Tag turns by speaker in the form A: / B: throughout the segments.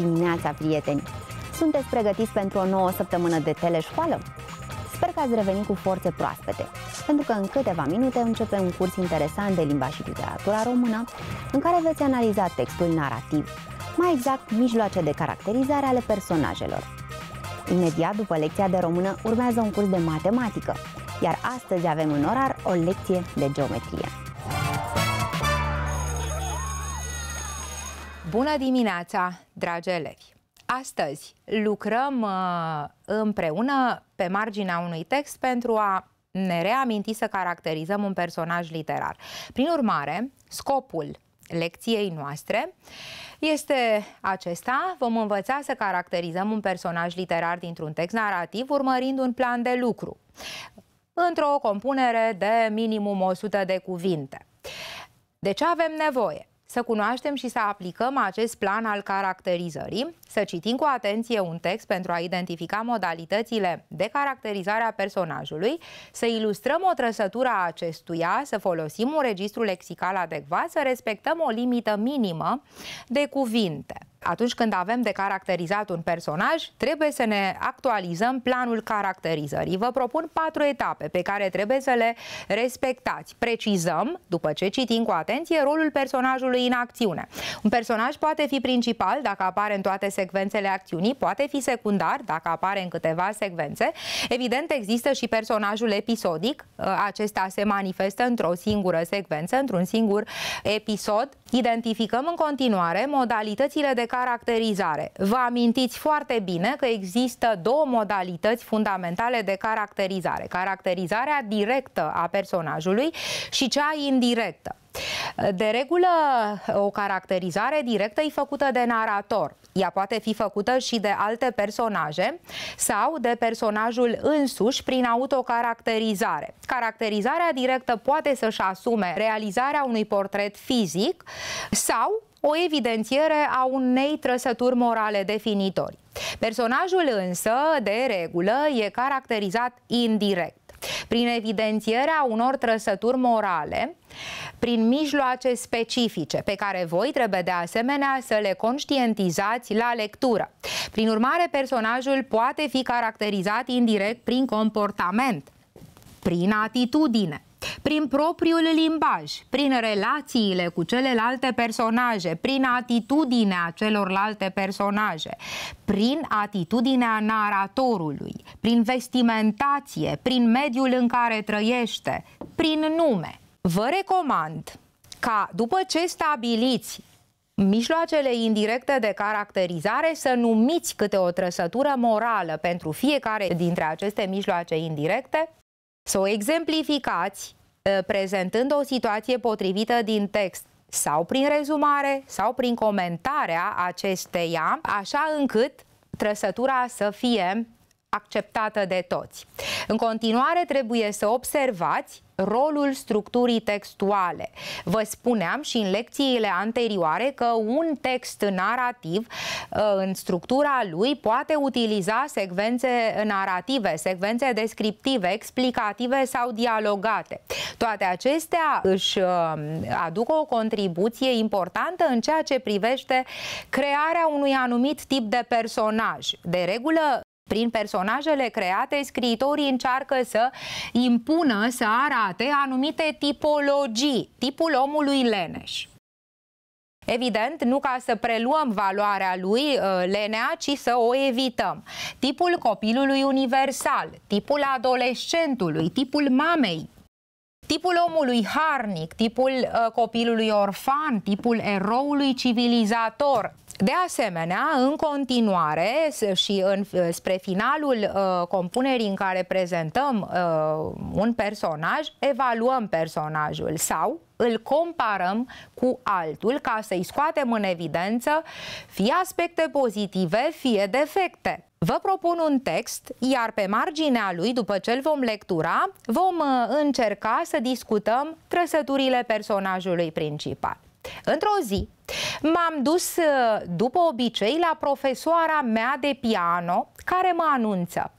A: Bună dimineața, prieteni! Sunteți pregătiți pentru o nouă săptămână de teleșcoală? Sper că ați revenit cu forțe proaspete, pentru că în câteva minute începe un curs interesant de limba și literatura română, în care veți analiza textul narrativ, mai exact mijloace de caracterizare ale personajelor. Imediat după lecția de română urmează un curs de matematică, iar astăzi avem în orar o lecție de geometrie. Bună dimineața, dragi elevi! Astăzi lucrăm uh, împreună pe marginea unui text pentru a ne reaminti să caracterizăm un personaj literar. Prin urmare, scopul lecției noastre este acesta. Vom învăța să caracterizăm un personaj literar dintr-un text narrativ urmărind un plan de lucru într-o compunere de minimum 100 de cuvinte. De ce avem nevoie? să cunoaștem și să aplicăm acest plan al caracterizării, să citim cu atenție un text pentru a identifica modalitățile de caracterizare a personajului, să ilustrăm o trăsătură a acestuia, să folosim un registru lexical adecvat, să respectăm o limită minimă de cuvinte. Atunci când avem de caracterizat un personaj, trebuie să ne actualizăm planul caracterizării. Vă propun patru etape pe care trebuie să le respectați. Precizăm, după ce citim cu atenție, rolul personajului inacțiune. Un personaj poate fi principal dacă apare în toate secvențele acțiunii, poate fi secundar dacă apare în câteva secvențe. Evident, există și personajul episodic, uh, acesta se manifestă într-o singură secvență, într-un singur episod. Identificăm în continuare modalitățile de caracterizare. Vă amintiți foarte bine că există două modalități fundamentale de caracterizare. Caracterizarea directă a personajului și cea indirectă. De regulă, o caracterizare directă e făcută de narator. Ea poate fi făcută și de alte personaje sau de personajul însuși prin autocaracterizare. Caracterizarea directă poate să-și asume realizarea unui portret fizic sau o evidențiere a unei trăsături morale definitori. Personajul însă, de regulă, e caracterizat indirect prin evidențierea unor trăsături morale prin mijloace specifice, pe care voi trebuie de asemenea să le conștientizați la lectură. Prin urmare, personajul poate fi caracterizat indirect prin comportament, prin atitudine, prin propriul limbaj, prin relațiile cu celelalte personaje, prin atitudinea celorlalte personaje, prin atitudinea naratorului, prin vestimentație, prin mediul în care trăiește, prin nume. Vă recomand ca după ce stabiliți mijloacele indirecte de caracterizare să numiți câte o trăsătură morală pentru fiecare dintre aceste mijloace indirecte, să o exemplificați uh, prezentând o situație potrivită din text sau prin rezumare sau prin comentarea acesteia, așa încât trăsătura să fie acceptată de toți. În continuare, trebuie să observați rolul structurii textuale. Vă spuneam și în lecțiile anterioare că un text narrativ uh, în structura lui poate utiliza secvențe narrative, secvențe descriptive, explicative sau dialogate. Toate acestea își uh, aduc o contribuție importantă în ceea ce privește crearea unui anumit tip de personaj. De regulă, prin personajele create, scriitorii încearcă să impună, să arate anumite tipologii, tipul omului leneș. Evident, nu ca să preluăm valoarea lui uh, lenea, ci să o evităm. Tipul copilului universal, tipul adolescentului, tipul mamei, Tipul omului harnic, tipul uh, copilului orfan, tipul eroului civilizator. De asemenea, în continuare și în, uh, spre finalul uh, compunerii în care prezentăm uh, un personaj, evaluăm personajul sau îl comparăm cu altul ca să-i scoatem în evidență fie aspecte pozitive, fie defecte. Vă propun un text, iar pe marginea lui, după ce îl vom lectura, vom uh, încerca să discutăm trăsăturile personajului principal. Într-o zi, m-am dus uh, după obicei la profesoara mea de piano, care mă anunță.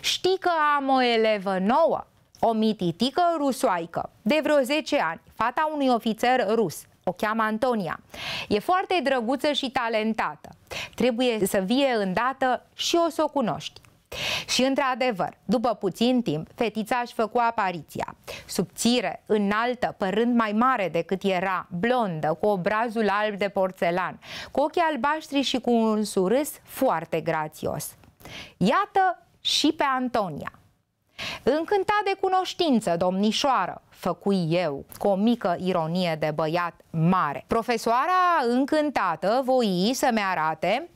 A: Știi că am o elevă nouă, o mititică rusoaică, de vreo 10 ani, fata unui ofițer rus o cheamă Antonia. E foarte drăguță și talentată. Trebuie să vie îndată și o să o cunoști. Și într-adevăr, după puțin timp, fetița își făcu apariția. Subțire, înaltă, părând mai mare decât era, blondă, cu obrazul alb de porțelan, cu ochii albaștri și cu un surâs foarte grațios. Iată și pe Antonia. Încântat de cunoștință, domnișoară, făcui eu, cu o mică ironie de băiat mare. Profesoara încântată voi să-mi arate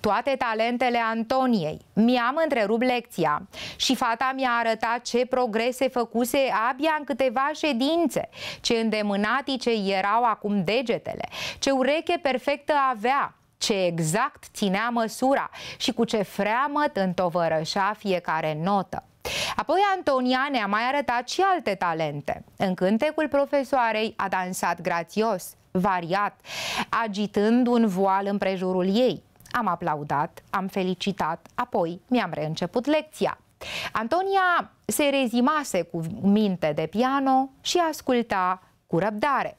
A: toate talentele Antoniei. Mi-am întrerupt lecția și fata mi-a arătat ce progrese făcuse abia în câteva ședințe, ce îndemânatice erau acum degetele, ce ureche perfectă avea, ce exact ținea măsura și cu ce freamăt întovărășa fiecare notă. Apoi Antonia ne-a mai arătat și alte talente. În cântecul profesoarei a dansat grațios, variat, agitând un voal împrejurul ei. Am aplaudat, am felicitat, apoi mi-am reînceput lecția. Antonia se rezimase cu minte de piano și asculta cu răbdare.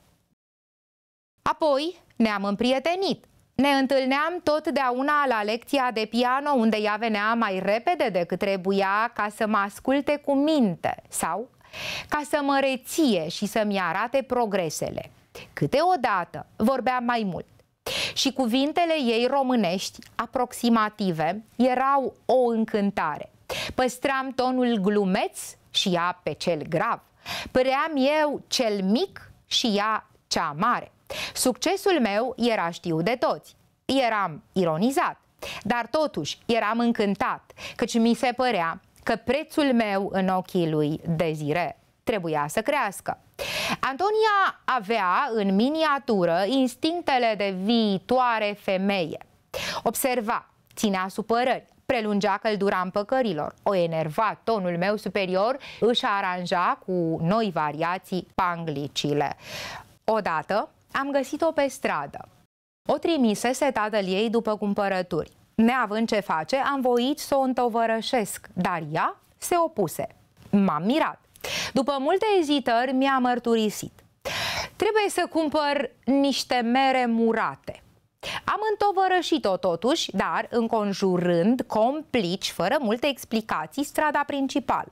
A: Apoi ne-am împrietenit ne întâlneam totdeauna la lecția de piano unde ea venea mai repede decât trebuia ca să mă asculte cu minte sau ca să mă reție și să-mi arate progresele. Câteodată vorbea mai mult și cuvintele ei românești aproximative erau o încântare. Păstram tonul glumeț și ea pe cel grav. Păream eu cel mic și ea cea mare. Succesul meu era știu de toți. Eram ironizat, dar totuși eram încântat, căci mi se părea că prețul meu în ochii lui Dezire trebuia să crească. Antonia avea în miniatură instinctele de viitoare femeie. Observa, ținea supărări, prelungea căldura împăcărilor. O enerva tonul meu superior, își aranja cu noi variații panglicile. Odată, am găsit-o pe stradă. O trimisese tatăl ei după cumpărături. Neavând ce face, am voit să o întovărășesc, dar ea se opuse. M-am mirat. După multe ezitări, mi-a mărturisit. Trebuie să cumpăr niște mere murate. Am întovărășit-o totuși, dar înconjurând complici, fără multe explicații, strada principală.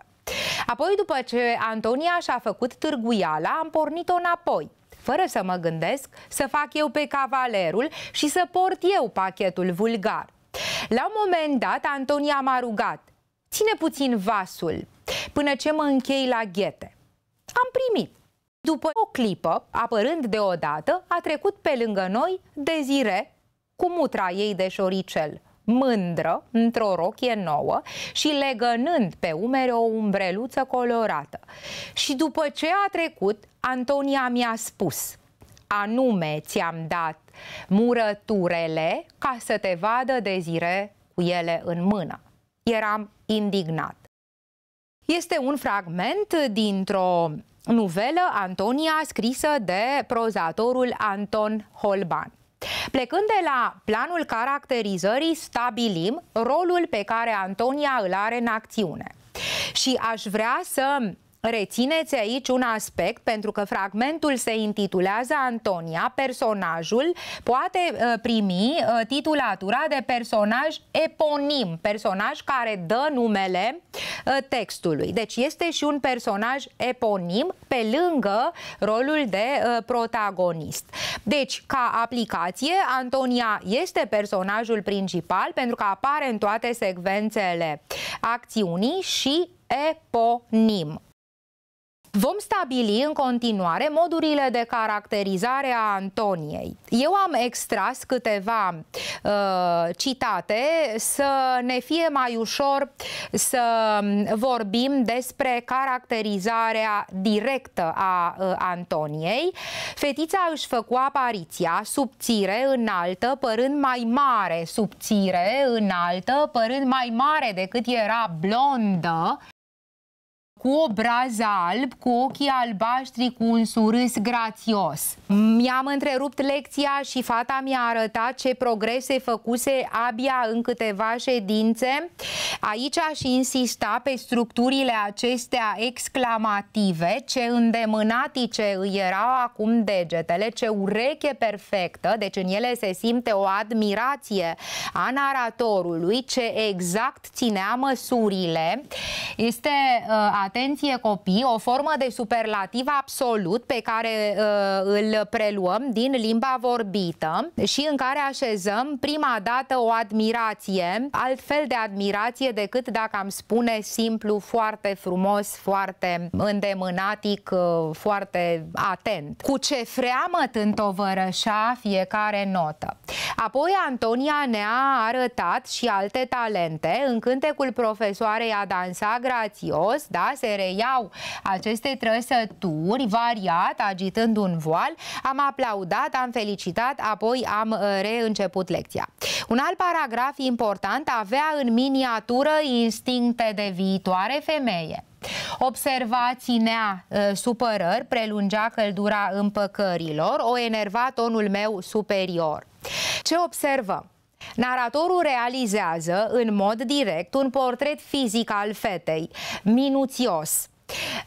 A: Apoi, după ce Antonia și-a făcut târguiala, am pornit-o înapoi fără să mă gândesc, să fac eu pe cavalerul și să port eu pachetul vulgar. La un moment dat, Antonia m-a rugat, ține puțin vasul, până ce mă închei la ghete. Am primit. După o clipă, apărând deodată, a trecut pe lângă noi Dezire cu mutra ei de șoricel, mândră, într-o rochie nouă și legănând pe umere o umbreluță colorată. Și după ce a trecut, Antonia mi-a spus, anume ți-am dat murăturele ca să te vadă de zire cu ele în mână. Eram indignat. Este un fragment dintr-o nuvelă Antonia scrisă de prozatorul Anton Holban. Plecând de la planul caracterizării, stabilim rolul pe care Antonia îl are în acțiune. Și aș vrea să Rețineți aici un aspect, pentru că fragmentul se intitulează Antonia, personajul poate uh, primi uh, titulatura de personaj eponim, personaj care dă numele uh, textului. Deci este și un personaj eponim pe lângă rolul de protagonist. Deci, ca aplicație, Antonia este personajul principal pentru că apare în toate secvențele acțiunii și eponim. Vom stabili în continuare modurile de caracterizare a Antoniei. Eu am extras câteva uh, citate să ne fie mai ușor să um, vorbim despre caracterizarea directă a uh, Antoniei. Fetița își făcu apariția subțire, înaltă, părând mai mare, subțire, înaltă, părând mai mare decât era blondă, cu o brază alb, cu ochii albaștri, cu un surâs grațios. Mi-am întrerupt lecția și fata mi-a arătat ce progrese făcuse abia în câteva ședințe. Aici aș insista pe structurile acestea exclamative, ce îndemânatice îi erau acum degetele, ce ureche perfectă, deci în ele se simte o admirație a naratorului, ce exact ținea măsurile. Este uh, atenție copii, o formă de superlativ absolut pe care uh, îl preluăm din limba vorbită și în care așezăm prima dată o admirație, altfel de admirație decât dacă am spune simplu, foarte frumos, foarte îndemânatic, uh, foarte atent. Cu ce freamăt întovărășa fiecare notă. Apoi Antonia ne-a arătat și alte talente în cântecul profesoarei a dansa grațios, da, se reiau aceste trăsături variat, agitând un voal, am aplaudat, am felicitat, apoi am uh, reînceput lecția. Un alt paragraf important avea în miniatură instincte de viitoare femeie. Observa ținea uh, supărări, prelungea căldura împăcărilor, o enerva tonul meu superior. Ce observăm? Naratorul realizează în mod direct un portret fizic al fetei, minuțios,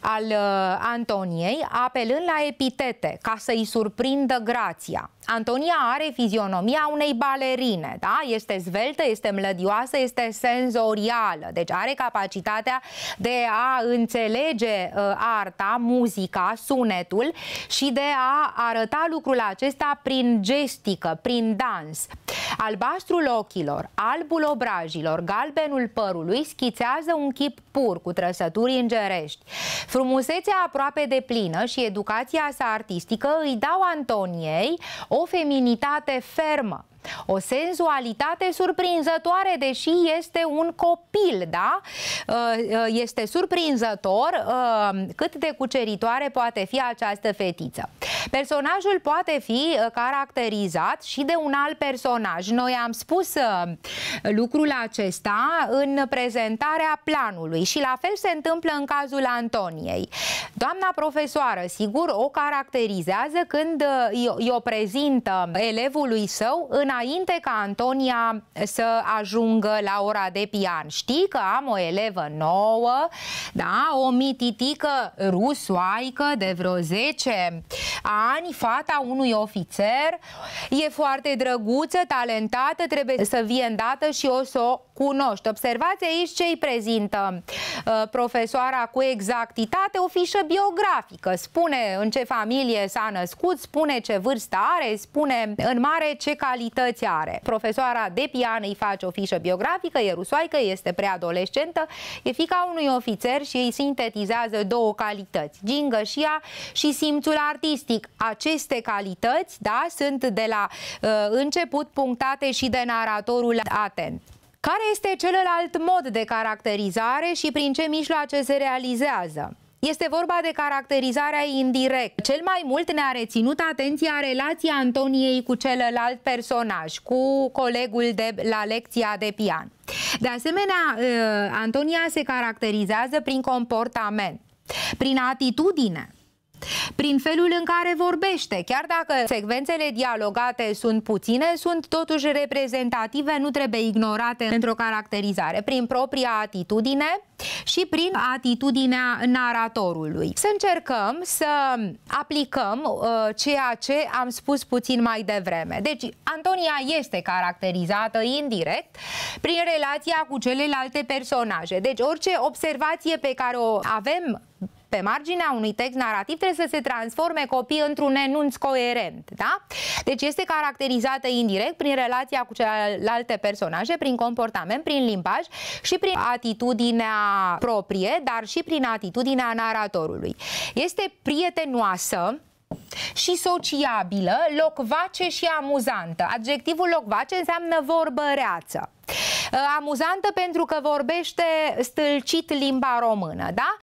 A: al uh, Antoniei, apelând la epitete ca să-i surprindă grația. Antonia are fizionomia unei balerine, da? este zveltă, este mlădioasă, este senzorială, deci are capacitatea de a înțelege uh, arta, muzica, sunetul și de a arăta lucrul acesta prin gestică, prin dans. Albastrul ochilor, albul obrajilor, galbenul părului schițează un chip pur cu trăsături îngerești. Frumusețea aproape de plină și educația sa artistică îi dau Antoniei o feminitate fermă, o senzualitate surprinzătoare, deși este un copil, da? Uh, uh, este surprinzător uh, cât de cuceritoare poate fi această fetiță. Personajul poate fi uh, caracterizat și de un alt personaj. Noi am spus uh, lucrul acesta în prezentarea planului și la fel se întâmplă în cazul Antoniei. Doamna profesoară, sigur, o caracterizează când uh, i-o prezintă elevului său înainte ca Antonia să ajungă la ora de pian. Știi că am o elevă nouă, da, o mititică rusoaică de vreo 10 ani, fata unui ofițer, e foarte drăguță, talentată, trebuie să vie îndată și o să o cunoști. Observați aici ce îi prezintă uh, profesoara cu exactitate, o fișă biografică. Spune în ce familie s-a născut, spune ce vârstă are, spune în mare ce calități are. Profesoara de pian îi face o fișă biografică, e rusoaică, este preadolescentă, e fica unui ofițer și îi sintetizează două calități, gingășia și simțul artistic practic, aceste calități da, sunt de la uh, început punctate și de naratorul atent. Care este celălalt mod de caracterizare și prin ce mijloace se realizează? Este vorba de caracterizarea indirect. Cel mai mult ne-a reținut atenția relația Antoniei cu celălalt personaj, cu colegul de la lecția de pian. De asemenea, uh, Antonia se caracterizează prin comportament, prin atitudine, prin felul în care vorbește. Chiar dacă secvențele dialogate sunt puține, sunt totuși reprezentative, nu trebuie ignorate într-o caracterizare, prin propria atitudine și prin atitudinea naratorului. Să încercăm să aplicăm uh, ceea ce am spus puțin mai devreme. Deci, Antonia este caracterizată indirect prin relația cu celelalte personaje. Deci, orice observație pe care o avem pe marginea unui text narrativ trebuie să se transforme copii într-un enunț coerent, da? Deci este caracterizată indirect prin relația cu celelalte personaje, prin comportament, prin limbaj și prin atitudinea proprie, dar și prin atitudinea naratorului. Este prietenoasă, și sociabilă, locvace și amuzantă. Adjectivul locvace înseamnă vorbăreață. Amuzantă pentru că vorbește stâlcit limba română, da?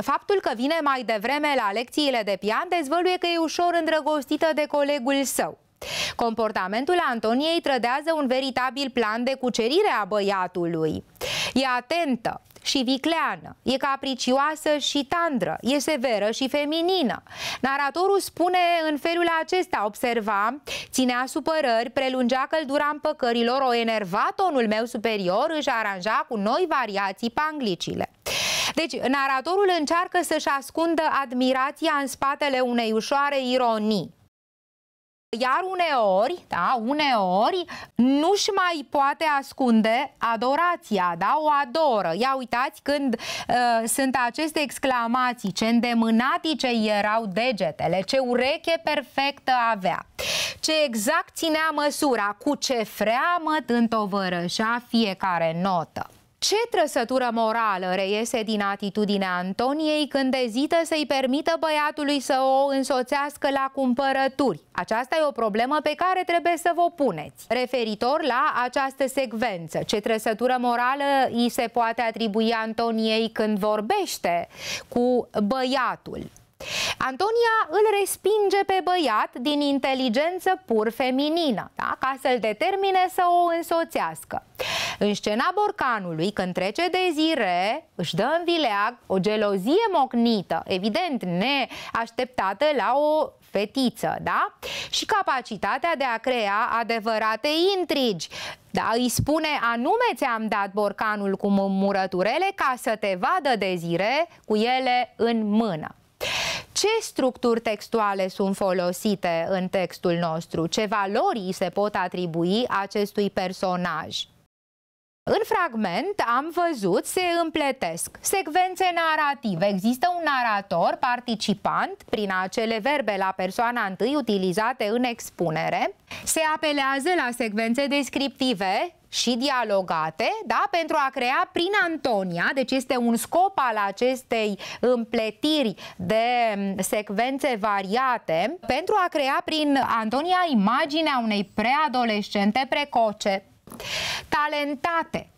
A: Faptul că vine mai devreme la lecțiile de pian dezvăluie că e ușor îndrăgostită de colegul său. Comportamentul Antoniei trădează un veritabil plan de cucerire a băiatului. E atentă și vicleană, e capricioasă și tandră, e severă și feminină. Naratorul spune în felul acesta, observa, ținea supărări, prelungea căldura împăcărilor, o enerva tonul meu superior, își aranja cu noi variații panglicile. Deci, naratorul încearcă să-și ascundă admirația în spatele unei ușoare ironii. Iar uneori, da, uneori nu-și mai poate ascunde adorația, da, o adoră. Ia uitați când uh, sunt aceste exclamații, ce îndemânatice erau degetele, ce ureche perfectă avea, ce exact ținea măsura, cu ce freamăt întovărășea fiecare notă. Ce trăsătură morală reiese din atitudinea Antoniei când ezită să-i permită băiatului să o însoțească la cumpărături? Aceasta e o problemă pe care trebuie să vă puneți. Referitor la această secvență, ce trăsătură morală îi se poate atribui Antoniei când vorbește cu băiatul? Antonia îl respinge pe băiat din inteligență pur feminină, da? ca să-l determine să o însoțească. În scena borcanului, când trece de zire, își dă în vileag o gelozie mocnită, evident neașteptată la o fetiță, da? Și capacitatea de a crea adevărate intrigi. Da, îi spune anume ți-am dat borcanul cu murăturele ca să te vadă de zire cu ele în mână ce structuri textuale sunt folosite în textul nostru, ce valori se pot atribui acestui personaj. În fragment am văzut se împletesc secvențe narrative. Există un narator participant prin acele verbe la persoana întâi utilizate în expunere. Se apelează la secvențe descriptive și dialogate, da? pentru a crea prin Antonia, deci este un scop al acestei împletiri de secvențe variate, pentru a crea prin Antonia imaginea unei preadolescente precoce, talentate,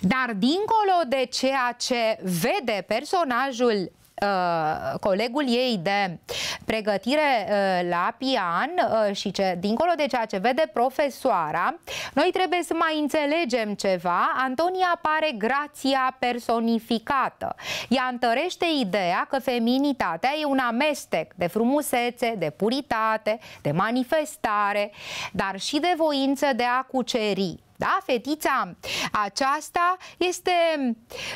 A: dar dincolo de ceea ce vede personajul Uh, colegul ei de pregătire uh, la pian uh, și ce, dincolo de ceea ce vede profesoara, noi trebuie să mai înțelegem ceva. Antonia pare grația personificată. Ea întărește ideea că feminitatea e un amestec de frumusețe, de puritate, de manifestare, dar și de voință de a cuceri. Da? Fetița aceasta este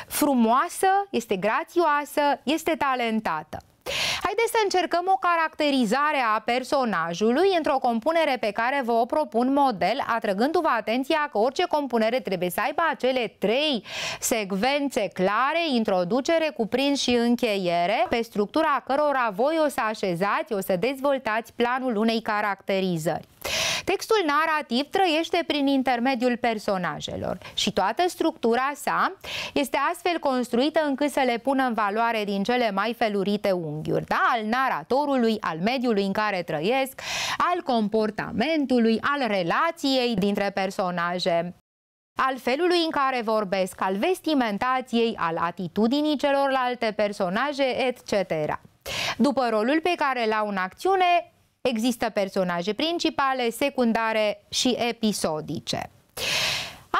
A: frumoasă, este grațioasă, este talentată. Haideți să încercăm o caracterizare a personajului într-o compunere pe care vă o propun model, atrăgându-vă atenția că orice compunere trebuie să aibă acele trei secvențe clare, introducere, cuprins și încheiere, pe structura cărora voi o să așezați, o să dezvoltați planul unei caracterizări. Textul narrativ trăiește prin intermediul personajelor și toată structura sa este astfel construită încât să le pună în valoare din cele mai felurite unghiuri, da? al naratorului, al mediului în care trăiesc, al comportamentului, al relației dintre personaje al felului în care vorbesc, al vestimentației, al atitudinii celorlalte personaje, etc. După rolul pe care l-au în acțiune, Există personaje principale, secundare și episodice.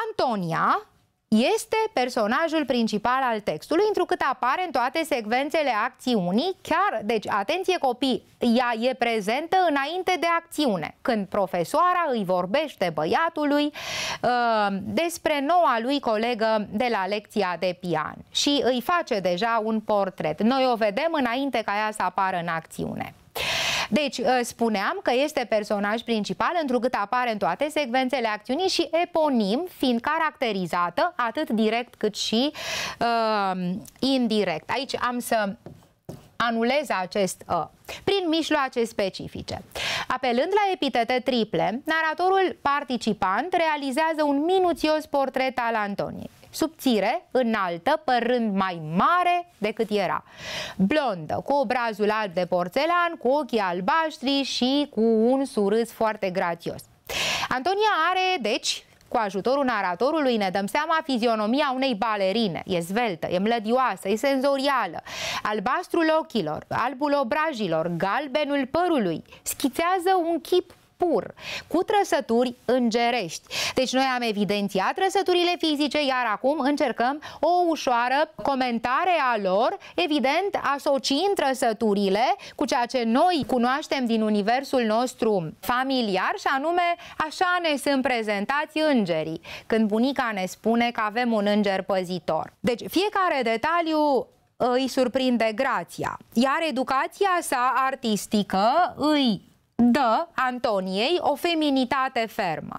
A: Antonia este personajul principal al textului, întrucât apare în toate secvențele acțiunii, chiar, deci, atenție copii, ea e prezentă înainte de acțiune, când profesoara îi vorbește băiatului uh, despre noua lui colegă de la lecția de pian și îi face deja un portret. Noi o vedem înainte ca ea să apară în acțiune. Deci, uh, spuneam că este personaj principal, întrucât apare în toate secvențele acțiunii și eponim, fiind caracterizată atât direct cât și uh, indirect. Aici am să anulez acest uh, prin mijloace specifice. Apelând la epitete triple, naratorul participant realizează un minuțios portret al Antoniei subțire, înaltă, părând mai mare decât era. Blondă, cu obrazul alb de porțelan, cu ochii albaștri și cu un surâs foarte grațios. Antonia are, deci, cu ajutorul naratorului ne dăm seama fizionomia unei balerine. E zveltă, e mlădioasă, e senzorială. Albastrul ochilor, albul obrajilor, galbenul părului schițează un chip pur, cu trăsături îngerești. Deci noi am evidențiat trăsăturile fizice, iar acum încercăm o ușoară comentare a lor, evident asociind trăsăturile cu ceea ce noi cunoaștem din universul nostru familiar și anume așa ne sunt prezentați îngerii, când bunica ne spune că avem un înger păzitor. Deci fiecare detaliu uh, îi surprinde grația, iar educația sa artistică îi dă Antoniei o feminitate fermă.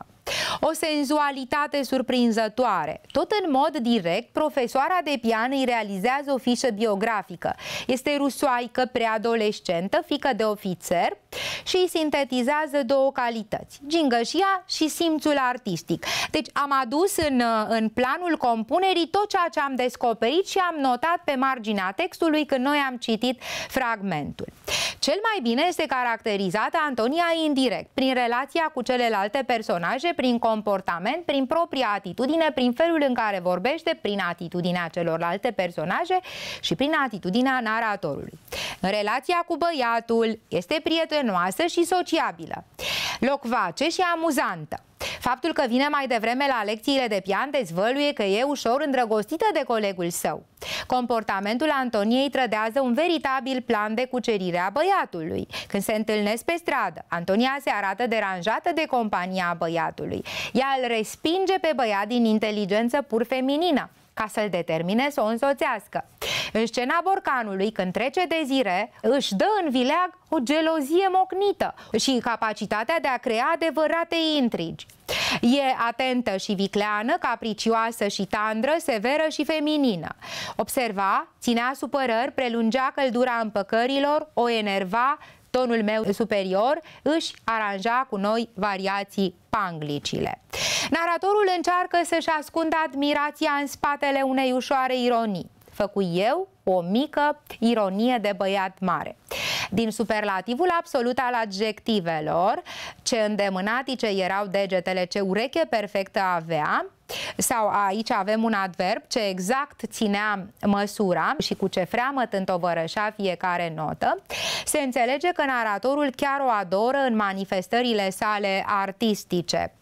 A: O senzualitate surprinzătoare. Tot în mod direct, profesoara de pian îi realizează o fișă biografică. Este rusoaică preadolescentă, fică de ofițer și îi sintetizează două calități, gingășia și simțul artistic. Deci am adus în, în planul compunerii tot ceea ce am descoperit și am notat pe marginea textului când noi am citit fragmentul. Cel mai bine este caracterizată Antonia indirect, prin relația cu celelalte personaje prin comportament, prin propria atitudine, prin felul în care vorbește, prin atitudinea celorlalte personaje și prin atitudinea naratorului. În relația cu băiatul este prietenoasă și sociabilă, locvace și amuzantă. Faptul că vine mai devreme la lecțiile de pian dezvăluie că e ușor îndrăgostită de colegul său. Comportamentul Antoniei trădează un veritabil plan de cucerire a băiatului. Când se întâlnesc pe stradă, Antonia se arată deranjată de compania băiatului. Ea îl respinge pe băiat din inteligență pur feminină ca să-l determine să o însoțească. În scena borcanului, când trece de zire, își dă în vileag o gelozie mocnită și capacitatea de a crea adevărate intrigi. E atentă și vicleană, capricioasă și tandră, severă și feminină. Observa, ținea supărări, prelungea căldura împăcărilor, o enerva, tonul meu superior își aranja cu noi variații panglicile. Naratorul încearcă să-și ascundă admirația în spatele unei ușoare ironii. Făcu eu o mică ironie de băiat mare. Din superlativul absolut al adjectivelor, ce îndemânatice erau degetele, ce ureche perfectă avea, sau aici avem un adverb ce exact ținea măsura și cu ce freamă tântovărășa fiecare notă. Se înțelege că naratorul chiar o adoră în manifestările sale artistice.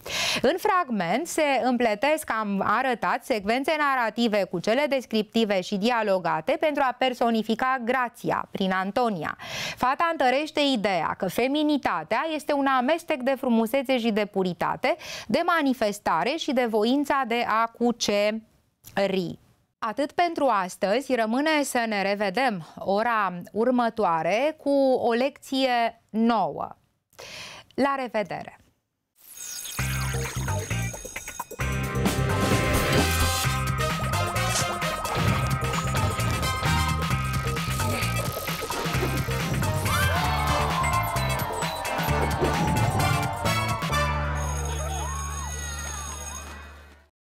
A: În fragment se împletesc, am arătat, secvențe narrative cu cele descriptive și dialogate pentru a personifica grația prin Antonia. Fata întărește ideea că feminitatea este un amestec de frumusețe și de puritate, de manifestare și de voința dorința de a cuceri. Atât pentru astăzi, rămâne să ne revedem ora următoare cu o lecție nouă. La revedere!